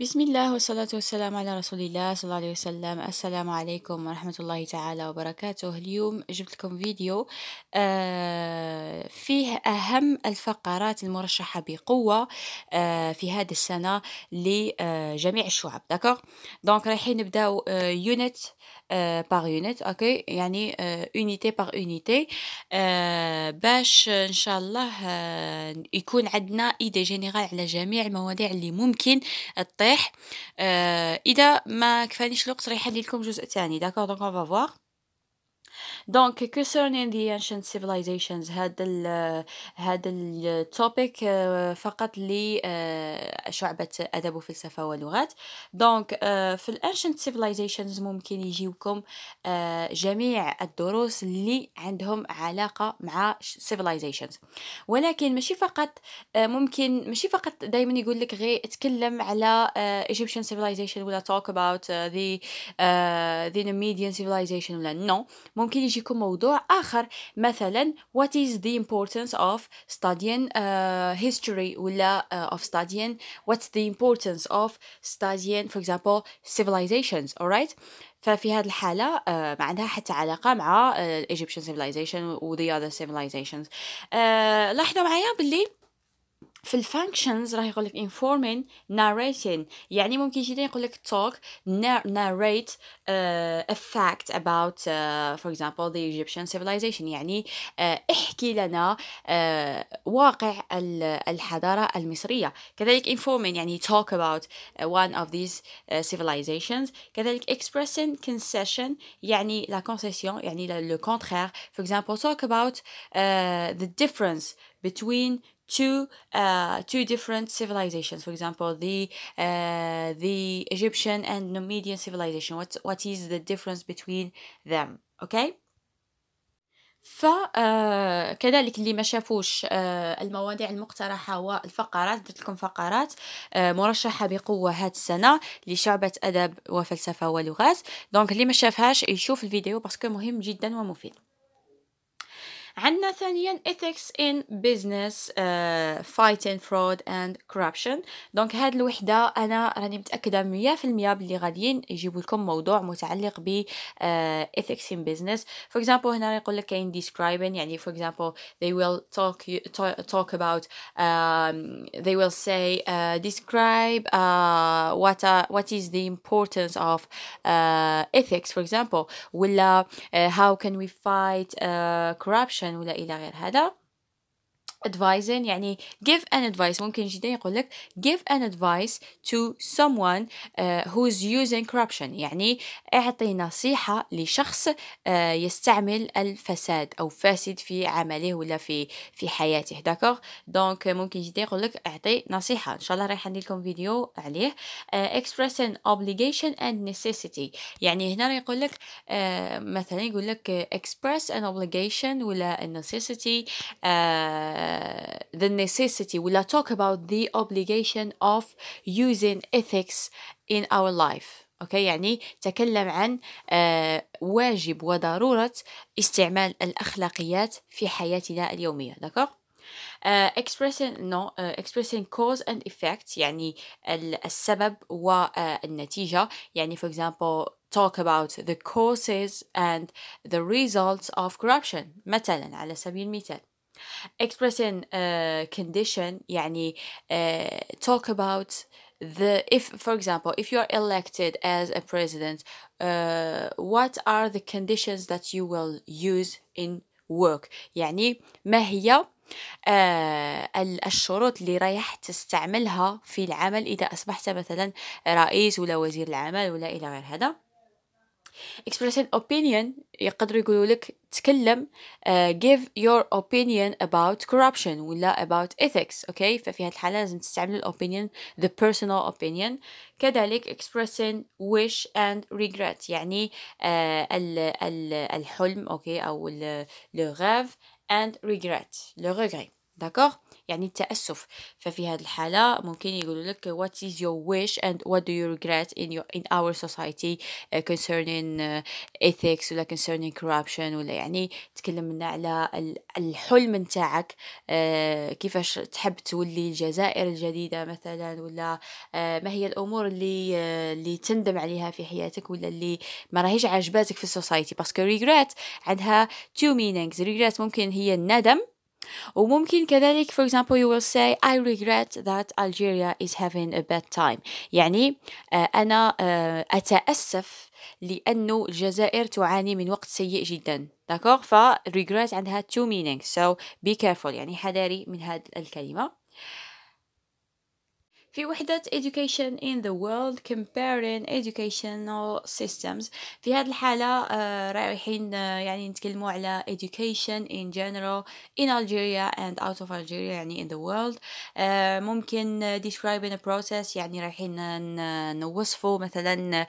بسم الله والصلاة والسلام على رسول الله صلى الله عليه وسلم السلام عليكم ورحمة الله تعالى وبركاته اليوم جبت لكم فيديو آه، فيه أهم الفقرات المرشحة بقوة آه، في هذه السنة لجميع الشعب داكوغ دونك رايحين نبداو يونت آه، باغ يونيت اوكي يعني يونيتي باغ يونيتي باش ان شاء الله euh, يكون عندنا ايدي جينيرال على جميع المواضيع اللي ممكن تطيح euh, اذا ما كفانيش الوقت راح يحل لكم جزء ثاني داكور دونك فوار دونك كونسيرنين the ancient سيفيلايزيشنز هذا الـ هذا التوبيك فقط لشعبة آه، أدب وفلسفة ولغات دونك آه، في الانشنت سيفيلايزيشنز ممكن يجيوكم آه، جميع الدروس اللي عندهم علاقة مع سيفيلايزيشنز ولكن ماشي فقط ممكن ماشي فقط دائما يقول لك غير اتكلم على ايجيبشن سيفيلايزيشن ولا توك اباوت ذا ذا the سيفيلايزيشن ولا نو ممكن يجيكم موضوع آخر مثلا what is the importance of studying uh, history ولا uh, of studying what's the importance of studying for example civilizations alright ففي هذه الحالة ما عندها حتى علاقة مع Egyptian civilization و the other civilizations لاحظوا معايا باللي في الفانكشنز راه يقول لك informing narrating يعني ممكن جدا يقول لك talk narrate uh, a fact about uh, for example the Egyptian civilization يعني uh, احكي لنا uh, واقع الحضارة المصرية كذلك informing يعني talk about uh, one of these uh, civilizations كذلك expressing concession يعني la concession يعني le contraire for example talk about uh, the difference between two uh, two different civilizations for example the uh, the Egyptian and Numidian civilization what what is the difference between them okay فكذلك uh, اللي ما شافوش uh, المواضيع المقترحة والفقرات درت لكم فقرات uh, مرشحة بقوة هاد السنة لشعبة أدب وفلسفة ولغات دونك اللي ما شافهاش يشوف الفيديو باسكو مهم جدا ومفيد عندنا ثانيا ethics in business uh, fighting fraud and corruption دونك هاد الوحدة أنا راني متأكدة مية في المية بلي غاديين يجيبوا لكم موضوع متعلق ب uh, ethics in business for example هنا يقول لك كاين describing يعني for example they will talk talk about um, they will say uh, describe uh, what are, what is the importance of uh, ethics for example ولا uh, how can we fight uh, corruption ولا الى غير هذا advising يعني give an advice ممكن جدا يقول لك give an advice to someone uh, آه، who's using corruption يعني اعطي نصيحة لشخص uh, يستعمل الفساد أو فاسد في عمله ولا في في حياته داكوغ دونك ممكن جدا يقول لك اعطي نصيحة إن شاء الله رايح ندير لكم فيديو عليه uh, express an obligation and necessity يعني هنا يقول لك uh, مثلا يقول لك express an obligation ولا a necessity uh, the necessity ولا talk about the obligation of using ethics in our life اوكي يعني تكلم عن واجب وضرورة استعمال الأخلاقيات في حياتنا اليومية داكوغ؟ expressing no uh, expressing cause and effect يعني السبب والنتيجة يعني for example talk about the causes and the results of corruption مثلا على سبيل المثال expressing a condition يعني uh, talk about the if for example if you are elected as a president uh, what are the conditions that you will use in work يعني ما هي الشروط اللي رايح تستعملها في العمل إذا أصبحت مثلا رئيس ولا وزير العمل ولا إلى غير هذا express an opinion يقدروا يقولوا لك تكلم uh, give your opinion about corruption ولا about ethics اوكي okay? ففي هذه الحالة لازم تستعمل opinion the personal opinion كذلك expressing wish and regret يعني uh, ال ال الحلم اوكي okay? او le rêve and regret le regret داكوغ يعني التأسف ففي هذه الحالة ممكن يقولوا لك what is your wish and what do you regret in your in our society uh, concerning uh, ethics ولا concerning corruption ولا يعني تكلم لنا على الحلم نتاعك uh, كيفاش تحب تولي الجزائر الجديدة مثلا ولا uh, ما هي الأمور اللي اللي تندم عليها في حياتك ولا اللي ما راهيش عجباتك في السوسايتي باسكو regret عندها two meanings regret ممكن هي الندم وممكن كذلك for example you will say I regret that Algeria is having a bad time يعني أنا أتأسف لأن الجزائر تعاني من وقت سيء جدا داكوغ ف regret عندها two meanings so be careful يعني حذري من هذه الكلمة في وحدة education in the world comparing educational systems في هذه الحالة رايحين يعني نتكلموا على education in general in Algeria and out of Algeria يعني in the world ممكن describing a process يعني رايحين نوصفه مثلا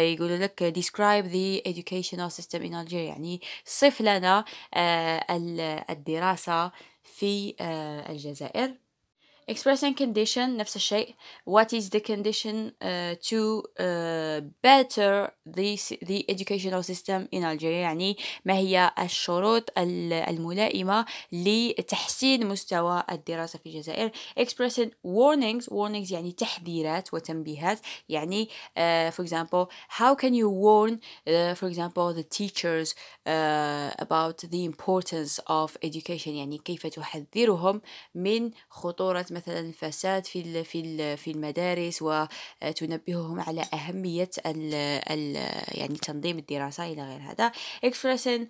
يقولوا لك describe the educational system in Algeria يعني صف لنا الدراسة في الجزائر expressing condition نفس الشيء what is the condition uh, to uh, better the, the educational system in Algeria يعني ما هي الشروط الملائمة لتحسين مستوى الدراسة في الجزائر expressing warnings warnings يعني تحذيرات وتنبيهات يعني uh, for example how can you warn uh, for example the teachers uh, about the importance of education يعني كيف تحذرهم من خطورة مثلا الفساد في في في المدارس وتنبههم آه، على أهمية الـ ال يعني تنظيم الدراسة إلى غير هذا expressing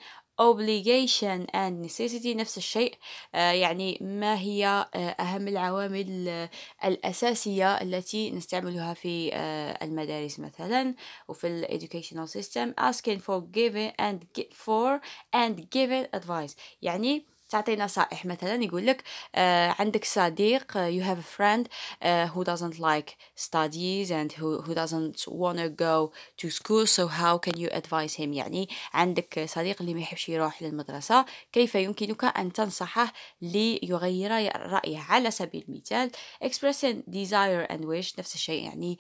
obligation and necessity نفس الشيء آه، يعني ما هي آه، أهم العوامل الأساسية التي نستعملها في المدارس مثلا وفي ال educational system asking for giving and for and giving advice يعني تعطي نصائح مثلا يقول لك uh, عندك صديق you have a friend uh, who doesn't like studies and who, who doesn't wanna go to school so how can you advise him يعني عندك صديق اللي ما يحبش يروح للمدرسة كيف يمكنك أن تنصحه ليغير رأيه على سبيل المثال expressing desire and wish نفس الشيء يعني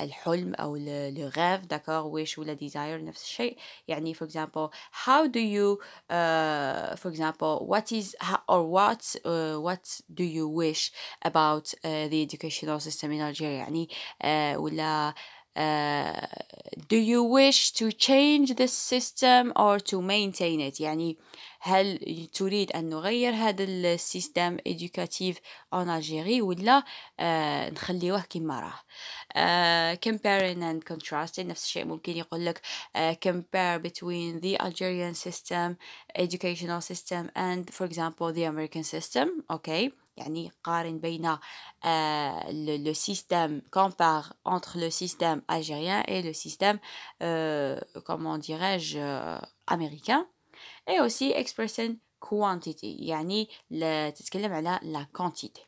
الحلم أو لو rêve داكور wish ولا desire نفس الشيء يعني for example how do you uh, for example what is or what uh, what do you wish about uh, the educational system in Algeria يعني uh, ولا uh, uh do you wish to change this system or to maintain it يعني هل تريد أن نغير هذا السيستم educative en Algérie ولا آه نخليوه كما راه comparing and contrasting نفس الشيء ممكن يقول لك compare between the Algerian system educational system and for example the American system okay يعني قارن بين le système compare entre le système algérien et le système euh, comment dirais-je euh, américain et aussi expressing quantity يعني تتكلم على la quantité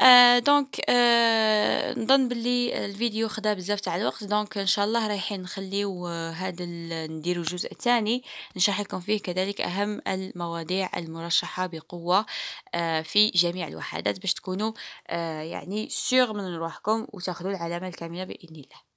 آه دونك آه نظن باللي الفيديو خدا بزاف تاع الوقت دونك ان شاء الله رايحين نخليو آه، هذا نديرو الجزء الثاني نشرح لكم فيه كذلك اهم المواضيع المرشحه بقوه آه في جميع الوحدات باش تكونوا آه يعني سيغ من روحكم وتاخذوا العلامه الكامله باذن الله